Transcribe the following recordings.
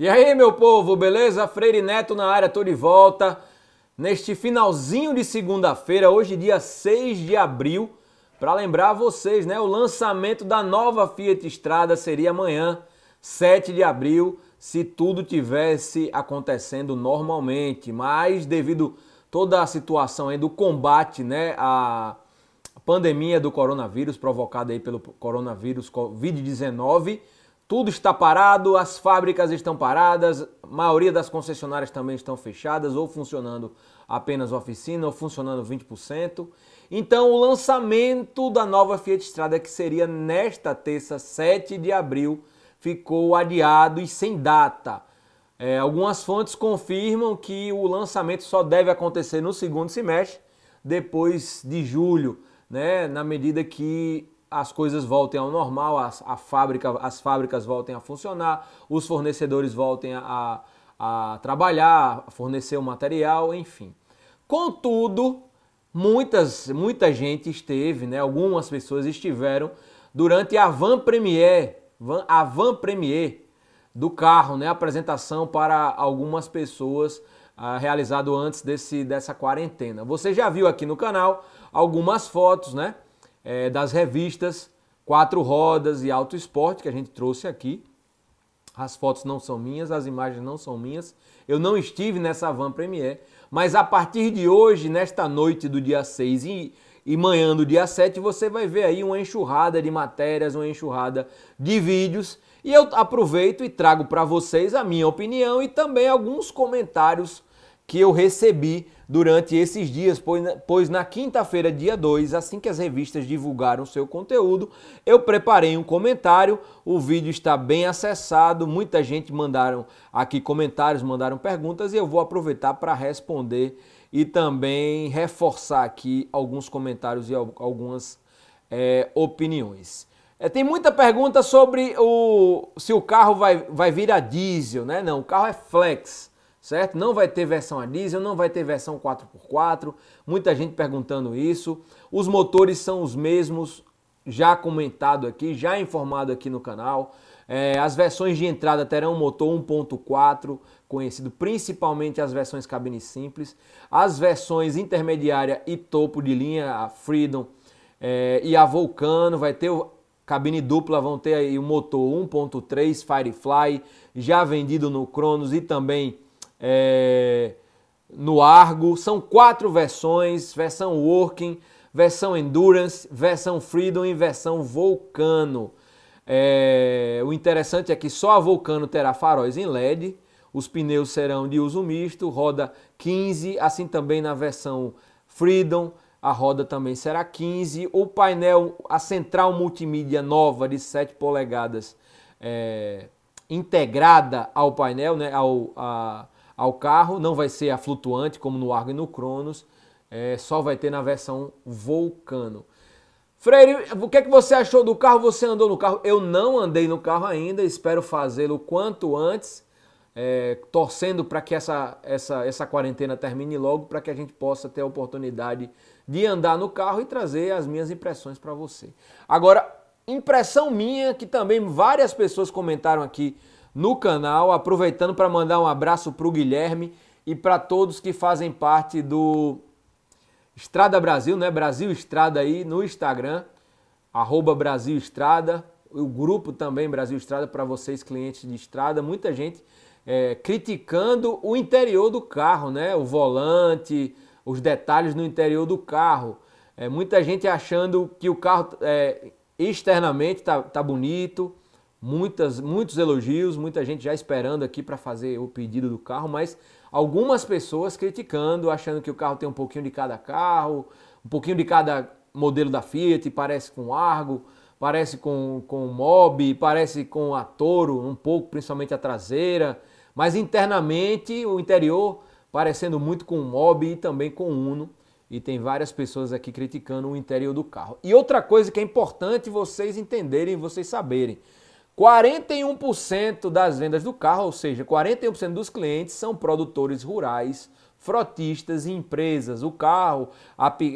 E aí, meu povo, beleza? Freire Neto na área, tô de volta. Neste finalzinho de segunda-feira, hoje dia 6 de abril, para lembrar vocês, né, o lançamento da nova Fiat Estrada seria amanhã, 7 de abril, se tudo tivesse acontecendo normalmente, mas devido toda a situação aí do combate, né, à pandemia do coronavírus provocada aí pelo coronavírus COVID-19, tudo está parado, as fábricas estão paradas, a maioria das concessionárias também estão fechadas ou funcionando apenas oficina ou funcionando 20%. Então, o lançamento da nova Fiat Strada, que seria nesta terça, 7 de abril, ficou adiado e sem data. É, algumas fontes confirmam que o lançamento só deve acontecer no segundo semestre, depois de julho, né, na medida que as coisas voltem ao normal, as, a fábrica, as fábricas voltem a funcionar, os fornecedores voltem a, a trabalhar, a fornecer o material, enfim. Contudo, muitas, muita gente esteve, né, algumas pessoas estiveram durante a van premiere, van, a van premiere do carro, né, apresentação para algumas pessoas ah, realizado antes desse, dessa quarentena. Você já viu aqui no canal algumas fotos, né? é, das revistas Quatro Rodas e Auto Esporte, que a gente trouxe aqui. As fotos não são minhas, as imagens não são minhas. Eu não estive nessa van Premier, mas a partir de hoje, nesta noite do dia 6 e, e manhã do dia 7, você vai ver aí uma enxurrada de matérias, uma enxurrada de vídeos. E eu aproveito e trago para vocês a minha opinião e também alguns comentários que eu recebi durante esses dias, pois na quinta-feira, dia 2, assim que as revistas divulgaram seu conteúdo, eu preparei um comentário. O vídeo está bem acessado, muita gente mandaram aqui comentários, mandaram perguntas e eu vou aproveitar para responder e também reforçar aqui alguns comentários e algumas é, opiniões. É, tem muita pergunta sobre o, se o carro vai, vai vir a diesel, né? Não, o carro é flex certo? Não vai ter versão a diesel, não vai ter versão 4x4, muita gente perguntando isso. Os motores são os mesmos, já comentado aqui, já informado aqui no canal. É, as versões de entrada terão motor 1.4, conhecido principalmente as versões cabine simples. As versões intermediária e topo de linha, a Freedom é, e a Volcano, vai ter o cabine dupla vão ter aí o motor 1.3 Firefly, já vendido no Cronos e também é, no Argo. São quatro versões: versão Working, versão Endurance, versão Freedom e versão Vulcano. É, o interessante é que só a Vulcano terá faróis em LED. Os pneus serão de uso misto, roda 15, assim também na versão Freedom, a roda também será 15. O painel, a central multimídia nova de 7 polegadas é, integrada ao painel, né, ao, a, ao carro, não vai ser a flutuante como no Argo e no Cronos, é, só vai ter na versão Vulcano. Freire, o que é que você achou do carro? Você andou no carro? Eu não andei no carro ainda, espero fazê-lo quanto antes, é, torcendo para que essa, essa, essa quarentena termine logo, para que a gente possa ter a oportunidade de andar no carro e trazer as minhas impressões para você. Agora, impressão minha, que também várias pessoas comentaram aqui no canal, aproveitando para mandar um abraço para o Guilherme e para todos que fazem parte do Estrada Brasil, né? Brasil Estrada aí no Instagram, arroba Brasil Estrada, o grupo também Brasil Estrada para vocês clientes de estrada, muita gente é, criticando o interior do carro, né? O volante, os detalhes no interior do carro. É, muita gente achando que o carro é, externamente tá, tá bonito, muitas, muitos elogios, muita gente já esperando aqui para fazer o pedido do carro, mas algumas pessoas criticando, achando que o carro tem um pouquinho de cada carro, um pouquinho de cada modelo da Fiat, parece com o Argo, parece com, com o Mob, parece com a Toro, um pouco, principalmente a traseira, mas internamente o interior parecendo muito com o Mob e também com o Uno. E tem várias pessoas aqui criticando o interior do carro. E outra coisa que é importante vocês entenderem, vocês saberem. 41% das vendas do carro, ou seja, 41% dos clientes são produtores rurais, frotistas e empresas. O carro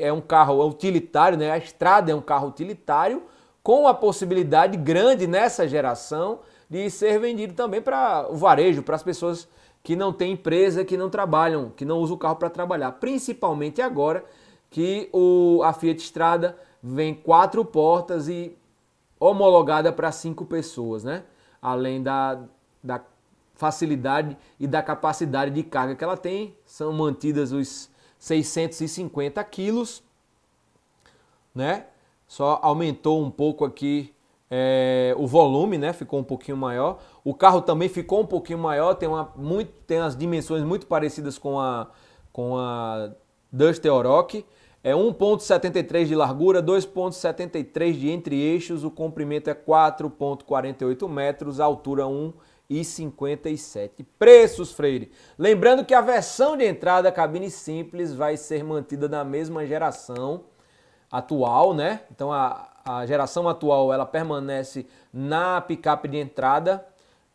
é um carro utilitário, né? a estrada é um carro utilitário, com a possibilidade grande nessa geração de ser vendido também para o varejo, para as pessoas que não têm empresa, que não trabalham, que não usam o carro para trabalhar. Principalmente agora que o, a Fiat Estrada vem quatro portas e homologada para cinco pessoas, né? Além da, da facilidade e da capacidade de carga que ela tem, são mantidas os 650 quilos, né? Só aumentou um pouco aqui é, o volume, né? Ficou um pouquinho maior. O carro também ficou um pouquinho maior, tem, uma, muito, tem as dimensões muito parecidas com a, com a Duster Oroch é 1,73 de largura, 2,73 de entre-eixos, o comprimento é 4,48 metros, altura 1,57. Preços, Freire. Lembrando que a versão de entrada cabine simples vai ser mantida na mesma geração atual, né? Então a, a geração atual ela permanece na picape de entrada,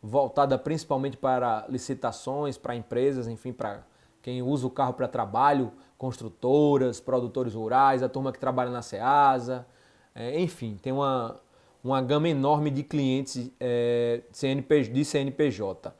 voltada principalmente para licitações, para empresas, enfim, para quem usa o carro para trabalho construtoras, produtores rurais, a turma que trabalha na SEASA, é, enfim, tem uma, uma gama enorme de clientes é, CNP, de CNPJ.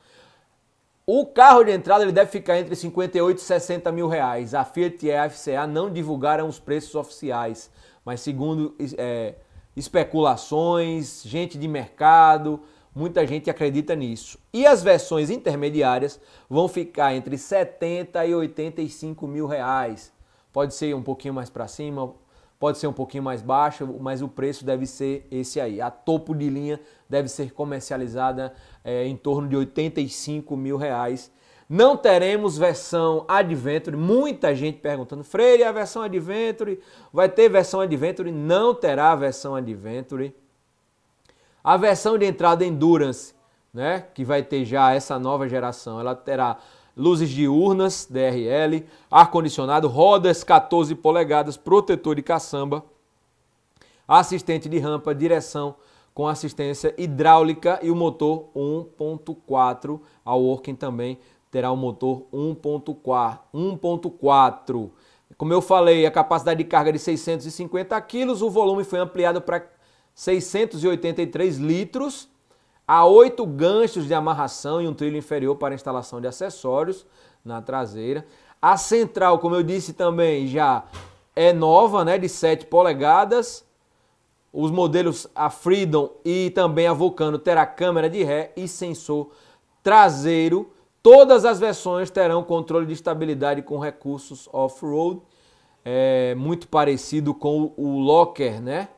O carro de entrada ele deve ficar entre 58 e 60 mil reais. A Fiat e a FCA não divulgaram os preços oficiais, mas segundo é, especulações, gente de mercado, Muita gente acredita nisso. E as versões intermediárias vão ficar entre 70 e 85 mil reais. Pode ser um pouquinho mais para cima, pode ser um pouquinho mais baixo, mas o preço deve ser esse aí. A topo de linha deve ser comercializada é, em torno de 85 mil reais. Não teremos versão Adventure. Muita gente perguntando, Freire, a versão Adventure? Vai ter versão Adventure? Não terá versão Adventure. A versão de entrada Endurance, né, que vai ter já essa nova geração, ela terá luzes diurnas DRL, ar-condicionado, rodas 14 polegadas, protetor de caçamba, assistente de rampa, direção com assistência hidráulica e o motor 1.4. A Working também terá o um motor 1.4. Como eu falei, a capacidade de carga é de 650 kg, o volume foi ampliado para 683 litros, há oito ganchos de amarração e um trilho inferior para instalação de acessórios na traseira. A central, como eu disse também, já é nova, né, de 7 polegadas. Os modelos a Freedom e também a Vulcano terá câmera de ré e sensor traseiro. Todas as versões terão controle de estabilidade com recursos off-road, é, muito parecido com o Locker, né?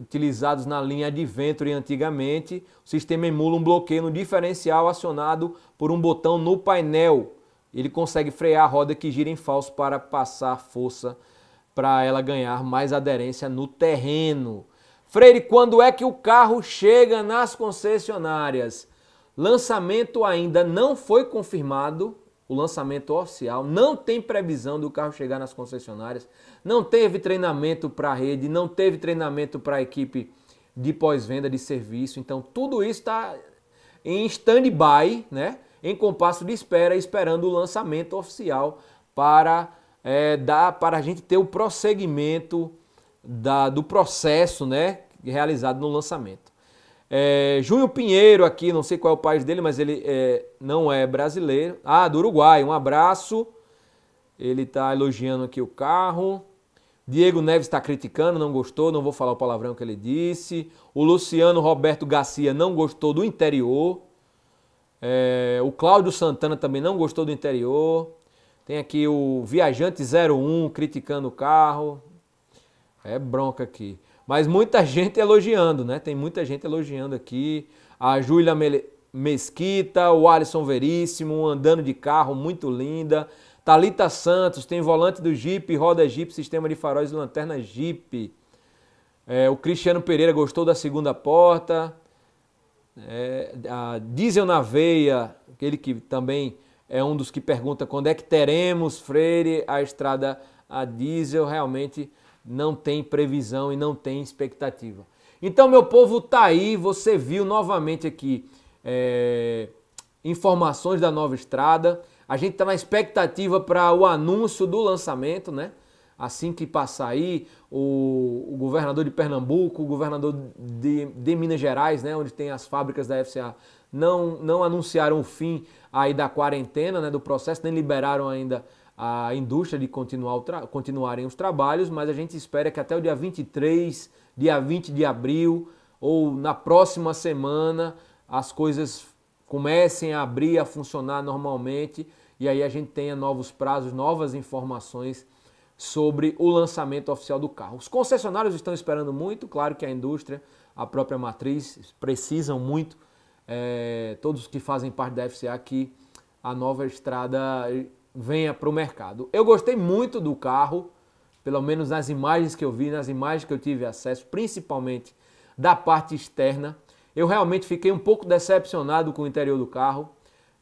utilizados na linha de e antigamente, o sistema emula um bloqueio no diferencial acionado por um botão no painel. Ele consegue frear a roda que gira em falso para passar força para ela ganhar mais aderência no terreno. Freire, quando é que o carro chega nas concessionárias? Lançamento ainda não foi confirmado, o lançamento oficial, não tem previsão do carro chegar nas concessionárias, não teve treinamento para a rede, não teve treinamento para a equipe de pós-venda de serviço. Então, tudo isso está em stand-by, né? em compasso de espera, esperando o lançamento oficial para, é, dar, para a gente ter o prosseguimento da, do processo né? realizado no lançamento. É, Júnior Pinheiro aqui, não sei qual é o país dele, mas ele é, não é brasileiro. Ah, do Uruguai, um abraço. Ele está elogiando aqui o carro. Diego Neves está criticando, não gostou, não vou falar o palavrão que ele disse. O Luciano Roberto Garcia não gostou do interior. É, o Cláudio Santana também não gostou do interior. Tem aqui o Viajante 01 criticando o carro. É bronca aqui. Mas muita gente elogiando, né? Tem muita gente elogiando aqui. A Júlia Mesquita, o Alisson Veríssimo, andando de carro, muito linda. Talita Santos, tem volante do Jeep, roda Jeep, sistema de faróis e lanterna Jeep. É, o Cristiano Pereira gostou da segunda porta. É, a Diesel na Veia, aquele que também é um dos que pergunta quando é que teremos, Freire, a estrada a diesel. Realmente não tem previsão e não tem expectativa. Então, meu povo, tá aí. Você viu novamente aqui é, informações da nova estrada. A gente está na expectativa para o anúncio do lançamento, né? Assim que passar aí, o, o governador de Pernambuco, o governador de, de, Minas Gerais, né, onde tem as fábricas da FCA, não, não anunciaram o fim aí da quarentena, né, do processo, nem liberaram ainda a indústria de continuar continuarem os trabalhos, mas a gente espera que até o dia 23, dia 20 de abril ou na próxima semana as coisas comecem a abrir, a funcionar normalmente e aí a gente tenha novos prazos, novas informações sobre o lançamento oficial do carro. Os concessionários estão esperando muito, claro que a indústria, a própria matriz, precisam muito, é, todos que fazem parte da FCA, que a nova estrada venha para o mercado. Eu gostei muito do carro, pelo menos nas imagens que eu vi, nas imagens que eu tive acesso, principalmente da parte externa. Eu realmente fiquei um pouco decepcionado com o interior do carro.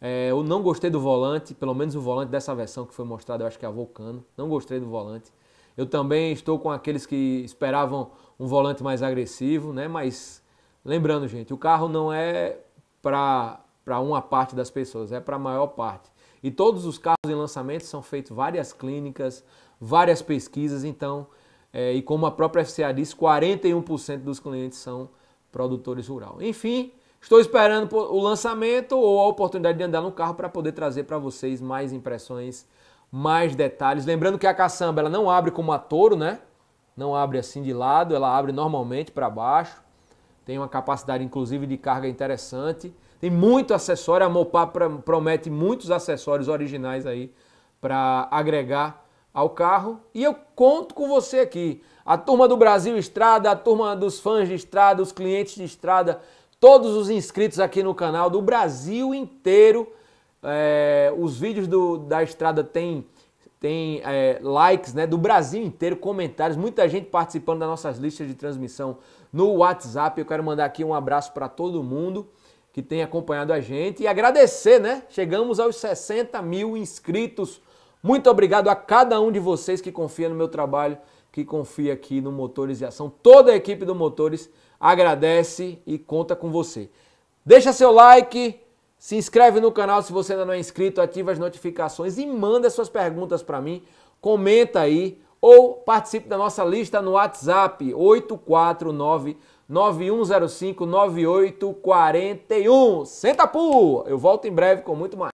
É, eu não gostei do volante, pelo menos o volante dessa versão que foi mostrada, eu acho que é a Vulcano. Não gostei do volante. Eu também estou com aqueles que esperavam um volante mais agressivo, né? Mas lembrando, gente, o carro não é para uma parte das pessoas, é para a maior parte. E todos os carros em lançamento são feitos várias clínicas, várias pesquisas, então, é, e como a própria FCA diz, 41% dos clientes são produtores rural. Enfim, estou esperando o lançamento ou a oportunidade de andar no carro para poder trazer para vocês mais impressões, mais detalhes. Lembrando que a caçamba ela não abre como a touro, né? Não abre assim de lado, ela abre normalmente para baixo. Tem uma capacidade inclusive de carga interessante. Tem muito acessório, a Mopá promete muitos acessórios originais aí para agregar ao carro. E eu conto com você aqui. A turma do Brasil Estrada, a turma dos fãs de estrada, os clientes de estrada, todos os inscritos aqui no canal do Brasil inteiro. É, os vídeos do, da estrada têm tem é, likes né, do Brasil inteiro, comentários, muita gente participando das nossas listas de transmissão no WhatsApp. Eu quero mandar aqui um abraço para todo mundo que tem acompanhado a gente e agradecer, né? Chegamos aos 60 mil inscritos. Muito obrigado a cada um de vocês que confia no meu trabalho, que confia aqui no Motores e Ação. Toda a equipe do Motores agradece e conta com você. Deixa seu like, se inscreve no canal se você ainda não é inscrito, ativa as notificações e manda suas perguntas para mim. Comenta aí ou participe da nossa lista no WhatsApp 849 9105 9841. Senta, pu! Eu volto em breve com muito mais.